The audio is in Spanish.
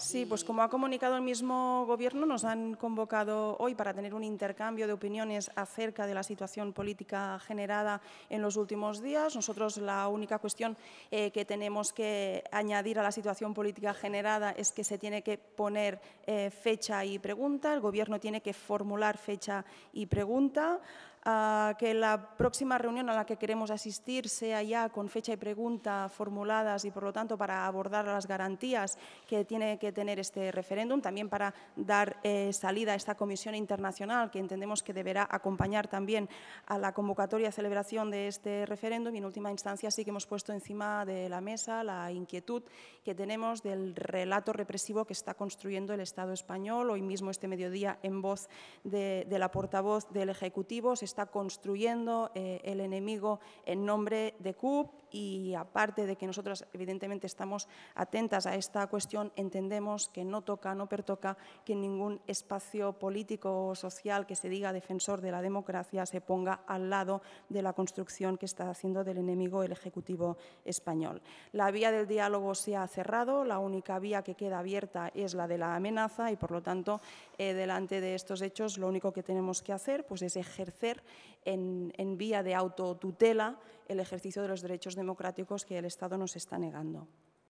Sí, pues como ha comunicado el mismo Gobierno, nos han convocado hoy para tener un intercambio de opiniones acerca de la situación política generada en los últimos días. Nosotros la única cuestión eh, que tenemos que añadir a la situación política generada es que se tiene que poner eh, fecha y pregunta, el Gobierno tiene que formular fecha y pregunta que la próxima reunión a la que queremos asistir sea ya con fecha y pregunta formuladas y, por lo tanto, para abordar las garantías que tiene que tener este referéndum, también para dar eh, salida a esta comisión internacional que entendemos que deberá acompañar también a la convocatoria y celebración de este referéndum. Y, en última instancia, sí que hemos puesto encima de la mesa la inquietud que tenemos del relato represivo que está construyendo el Estado español. Hoy mismo, este mediodía, en voz de, de la portavoz del Ejecutivo, se está construyendo eh, el enemigo en nombre de CUP y aparte de que nosotros evidentemente estamos atentas a esta cuestión, entendemos que no toca, no pertoca que ningún espacio político o social que se diga defensor de la democracia se ponga al lado de la construcción que está haciendo del enemigo el Ejecutivo español. La vía del diálogo se ha cerrado, la única vía que queda abierta es la de la amenaza y por lo tanto eh, delante de estos hechos lo único que tenemos que hacer pues, es ejercer en vía de autotutela el ejercicio de los derechos democráticos que el Estado nos está negando.